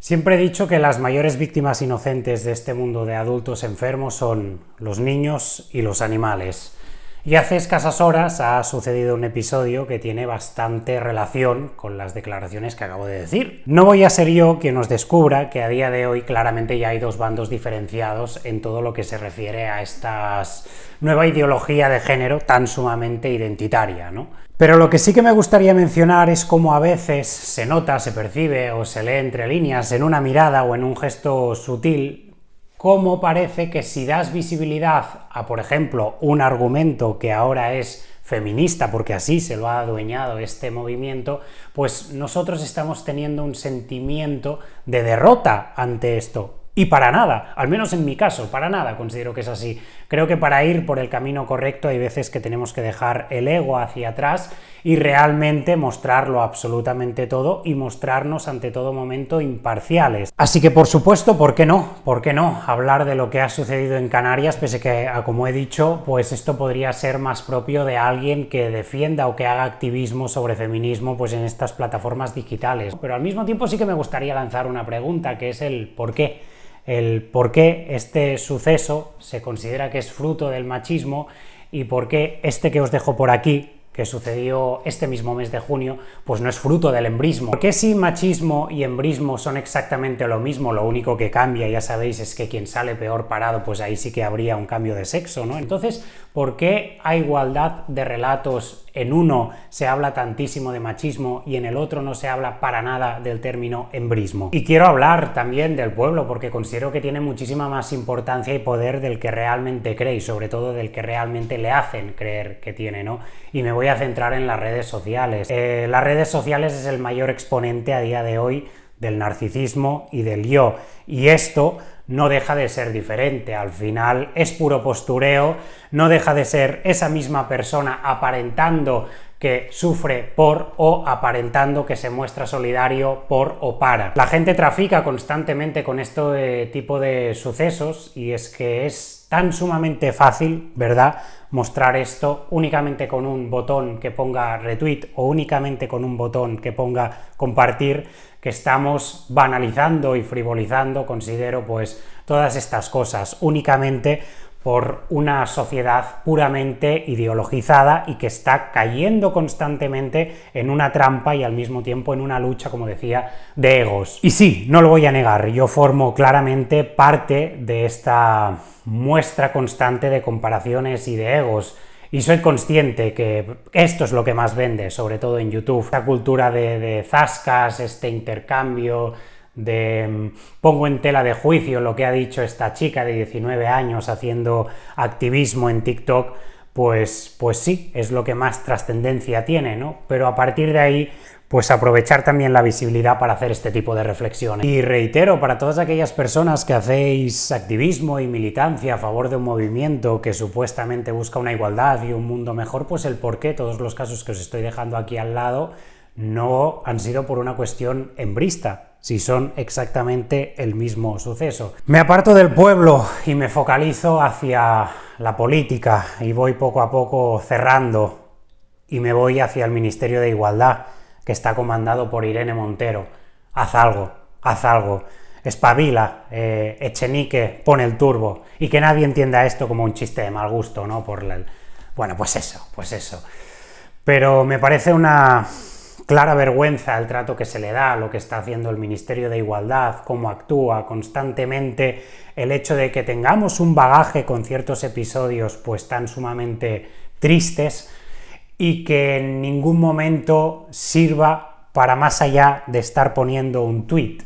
Siempre he dicho que las mayores víctimas inocentes de este mundo de adultos enfermos son los niños y los animales. Y hace escasas horas ha sucedido un episodio que tiene bastante relación con las declaraciones que acabo de decir. No voy a ser yo quien os descubra que a día de hoy claramente ya hay dos bandos diferenciados en todo lo que se refiere a esta nueva ideología de género tan sumamente identitaria, ¿no? Pero lo que sí que me gustaría mencionar es cómo a veces se nota, se percibe o se lee entre líneas en una mirada o en un gesto sutil cómo parece que si das visibilidad a, por ejemplo, un argumento que ahora es feminista, porque así se lo ha adueñado este movimiento, pues nosotros estamos teniendo un sentimiento de derrota ante esto. Y para nada, al menos en mi caso, para nada considero que es así. Creo que para ir por el camino correcto hay veces que tenemos que dejar el ego hacia atrás y realmente mostrarlo absolutamente todo y mostrarnos ante todo momento imparciales. Así que por supuesto, ¿por qué no? ¿Por qué no? Hablar de lo que ha sucedido en Canarias, pese que, ah, como he dicho, pues esto podría ser más propio de alguien que defienda o que haga activismo sobre feminismo pues en estas plataformas digitales. Pero al mismo tiempo sí que me gustaría lanzar una pregunta, que es el por qué el por qué este suceso se considera que es fruto del machismo y por qué este que os dejo por aquí que sucedió este mismo mes de junio, pues no es fruto del embrismo. qué si machismo y embrismo son exactamente lo mismo, lo único que cambia, ya sabéis, es que quien sale peor parado, pues ahí sí que habría un cambio de sexo, ¿no? Entonces, ¿por qué a igualdad de relatos en uno se habla tantísimo de machismo y en el otro no se habla para nada del término embrismo. Y quiero hablar también del pueblo porque considero que tiene muchísima más importancia y poder del que realmente cree y sobre todo del que realmente le hacen creer que tiene, ¿no? Y me voy a centrar en las redes sociales. Eh, las redes sociales es el mayor exponente a día de hoy del narcisismo y del yo. Y esto no deja de ser diferente. Al final es puro postureo, no deja de ser esa misma persona aparentando que sufre por o aparentando que se muestra solidario por o para. La gente trafica constantemente con este tipo de sucesos y es que es tan sumamente fácil, ¿verdad? Mostrar esto únicamente con un botón que ponga retweet o únicamente con un botón que ponga compartir, que estamos banalizando y frivolizando, considero, pues todas estas cosas únicamente por una sociedad puramente ideologizada y que está cayendo constantemente en una trampa y al mismo tiempo en una lucha, como decía, de egos. Y sí, no lo voy a negar, yo formo claramente parte de esta muestra constante de comparaciones y de egos. Y soy consciente que esto es lo que más vende, sobre todo en YouTube. Esta cultura de, de zascas, este intercambio, de mm, pongo en tela de juicio lo que ha dicho esta chica de 19 años haciendo activismo en TikTok, pues, pues sí, es lo que más trascendencia tiene, ¿no? Pero a partir de ahí, pues aprovechar también la visibilidad para hacer este tipo de reflexiones. Y reitero, para todas aquellas personas que hacéis activismo y militancia a favor de un movimiento que supuestamente busca una igualdad y un mundo mejor, pues el por qué todos los casos que os estoy dejando aquí al lado no han sido por una cuestión embrista, si son exactamente el mismo suceso. Me aparto del pueblo y me focalizo hacia la política y voy poco a poco cerrando y me voy hacia el Ministerio de Igualdad que está comandado por Irene Montero. Haz algo, haz algo. Espabila, eh, Echenique, pone el turbo. Y que nadie entienda esto como un chiste de mal gusto, ¿no? Por el... Bueno, pues eso, pues eso. Pero me parece una, clara vergüenza el trato que se le da, lo que está haciendo el Ministerio de Igualdad, cómo actúa constantemente, el hecho de que tengamos un bagaje con ciertos episodios pues tan sumamente tristes y que en ningún momento sirva para más allá de estar poniendo un tuit.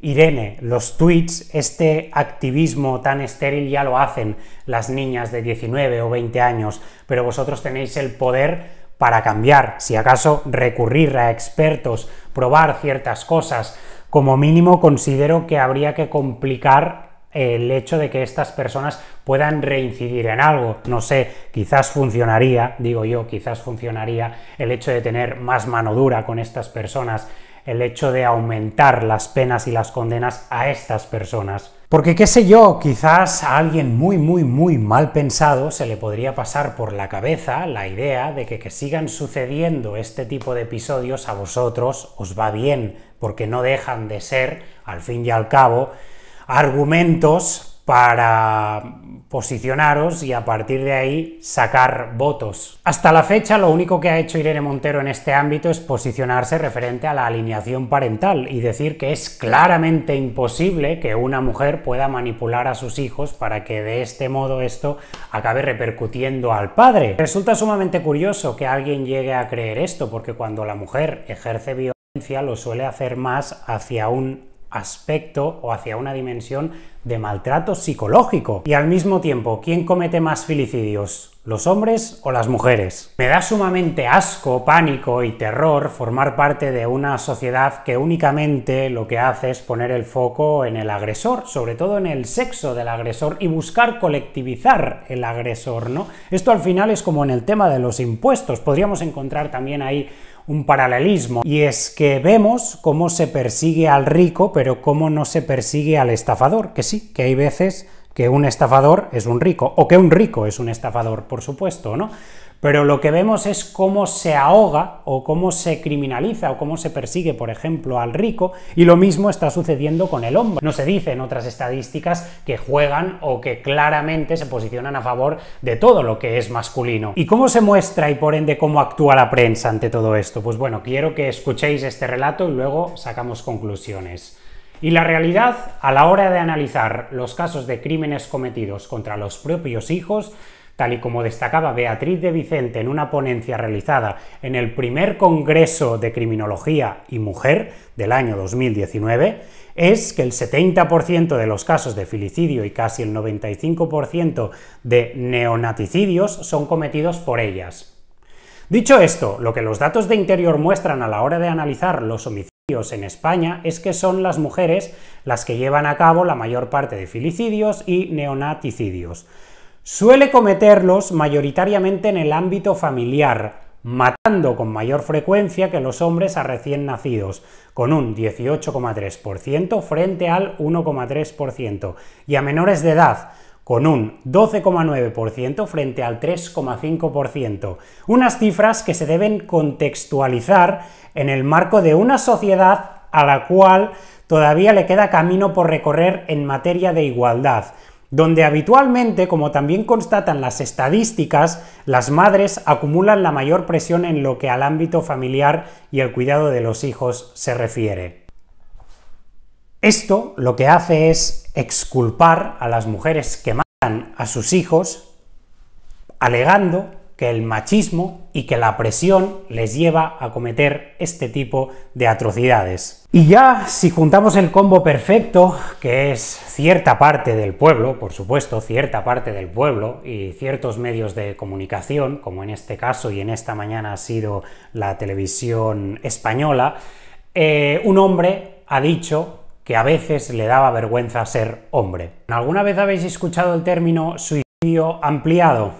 Irene, los tweets, este activismo tan estéril ya lo hacen las niñas de 19 o 20 años, pero vosotros tenéis el poder para cambiar, si acaso recurrir a expertos, probar ciertas cosas. Como mínimo considero que habría que complicar el hecho de que estas personas puedan reincidir en algo. No sé, quizás funcionaría, digo yo, quizás funcionaría el hecho de tener más mano dura con estas personas, el hecho de aumentar las penas y las condenas a estas personas. Porque qué sé yo, quizás a alguien muy, muy, muy mal pensado se le podría pasar por la cabeza la idea de que que sigan sucediendo este tipo de episodios a vosotros os va bien, porque no dejan de ser, al fin y al cabo, argumentos para posicionaros y a partir de ahí sacar votos. Hasta la fecha lo único que ha hecho Irene Montero en este ámbito es posicionarse referente a la alineación parental y decir que es claramente imposible que una mujer pueda manipular a sus hijos para que de este modo esto acabe repercutiendo al padre. Resulta sumamente curioso que alguien llegue a creer esto porque cuando la mujer ejerce violencia lo suele hacer más hacia un aspecto o hacia una dimensión de maltrato psicológico. Y al mismo tiempo, ¿quién comete más filicidios? ¿Los hombres o las mujeres? Me da sumamente asco, pánico y terror formar parte de una sociedad que únicamente lo que hace es poner el foco en el agresor, sobre todo en el sexo del agresor y buscar colectivizar el agresor, ¿no? Esto al final es como en el tema de los impuestos, podríamos encontrar también ahí un paralelismo, y es que vemos cómo se persigue al rico, pero cómo no se persigue al estafador, que sí que hay veces que un estafador es un rico, o que un rico es un estafador, por supuesto, ¿no? Pero lo que vemos es cómo se ahoga o cómo se criminaliza o cómo se persigue, por ejemplo, al rico, y lo mismo está sucediendo con el hombre. No se dice en otras estadísticas que juegan o que claramente se posicionan a favor de todo lo que es masculino. ¿Y cómo se muestra y por ende cómo actúa la prensa ante todo esto? Pues bueno, quiero que escuchéis este relato y luego sacamos conclusiones. Y la realidad, a la hora de analizar los casos de crímenes cometidos contra los propios hijos, tal y como destacaba Beatriz de Vicente en una ponencia realizada en el primer Congreso de Criminología y Mujer del año 2019, es que el 70% de los casos de filicidio y casi el 95% de neonaticidios son cometidos por ellas. Dicho esto, lo que los datos de interior muestran a la hora de analizar los homicidios en España es que son las mujeres las que llevan a cabo la mayor parte de filicidios y neonaticidios. Suele cometerlos mayoritariamente en el ámbito familiar, matando con mayor frecuencia que los hombres a recién nacidos, con un 18,3% frente al 1,3%, y a menores de edad, con un 12,9% frente al 3,5%. Unas cifras que se deben contextualizar en el marco de una sociedad a la cual todavía le queda camino por recorrer en materia de igualdad donde habitualmente, como también constatan las estadísticas, las madres acumulan la mayor presión en lo que al ámbito familiar y el cuidado de los hijos se refiere. Esto lo que hace es exculpar a las mujeres que matan a sus hijos, alegando que el machismo y que la presión les lleva a cometer este tipo de atrocidades. Y ya si juntamos el combo perfecto, que es cierta parte del pueblo, por supuesto, cierta parte del pueblo y ciertos medios de comunicación, como en este caso y en esta mañana ha sido la televisión española, eh, un hombre ha dicho que a veces le daba vergüenza ser hombre. ¿Alguna vez habéis escuchado el término suicidio ampliado?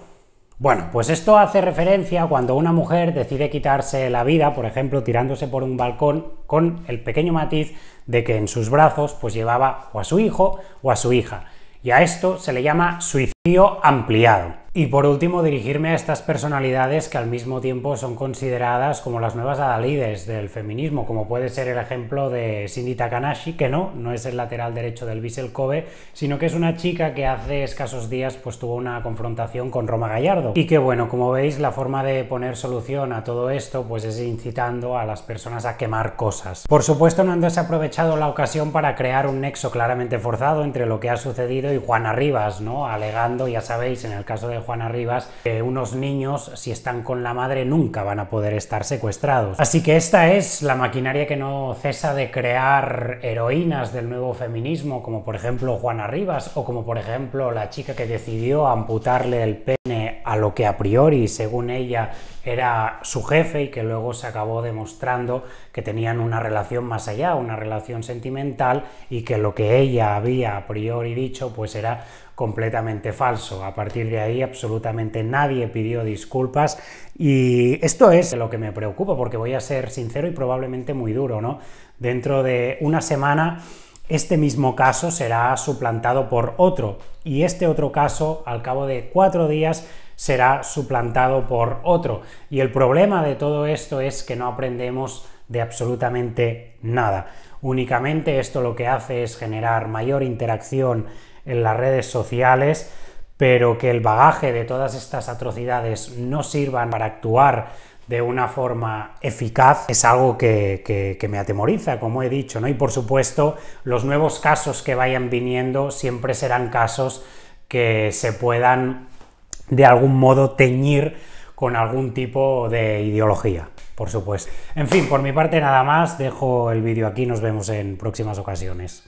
Bueno, pues esto hace referencia cuando una mujer decide quitarse la vida, por ejemplo, tirándose por un balcón con el pequeño matiz de que en sus brazos pues llevaba o a su hijo o a su hija. Y a esto se le llama suicidio ampliado. Y por último, dirigirme a estas personalidades que al mismo tiempo son consideradas como las nuevas adalides del feminismo, como puede ser el ejemplo de Cindy Takanashi, que no, no es el lateral derecho del bisel Kobe, sino que es una chica que hace escasos días pues, tuvo una confrontación con Roma Gallardo. Y que bueno, como veis, la forma de poner solución a todo esto pues, es incitando a las personas a quemar cosas. Por supuesto, no ha aprovechado la ocasión para crear un nexo claramente forzado entre lo que ha sucedido y Juana Rivas, ¿no? Alegando, ya sabéis, en el caso de Juana Rivas, que unos niños, si están con la madre, nunca van a poder estar secuestrados. Así que esta es la maquinaria que no cesa de crear heroínas del nuevo feminismo, como por ejemplo Juana Rivas, o como por ejemplo la chica que decidió amputarle el pene a lo que a priori, según ella, era su jefe y que luego se acabó demostrando que tenían una relación más allá, una relación sentimental y que lo que ella había a priori dicho pues era completamente falso. A partir de ahí absolutamente nadie pidió disculpas y esto es lo que me preocupa porque voy a ser sincero y probablemente muy duro, ¿no? Dentro de una semana este mismo caso será suplantado por otro y este otro caso al cabo de cuatro días será suplantado por otro. Y el problema de todo esto es que no aprendemos de absolutamente nada. Únicamente esto lo que hace es generar mayor interacción en las redes sociales, pero que el bagaje de todas estas atrocidades no sirvan para actuar de una forma eficaz es algo que, me atemoriza, como he dicho, ¿no? Y por supuesto, los nuevos casos que vayan viniendo siempre serán casos que se puedan de algún modo teñir con algún tipo de ideología, por supuesto. En fin, por mi parte nada más, dejo el vídeo aquí, nos vemos en próximas ocasiones.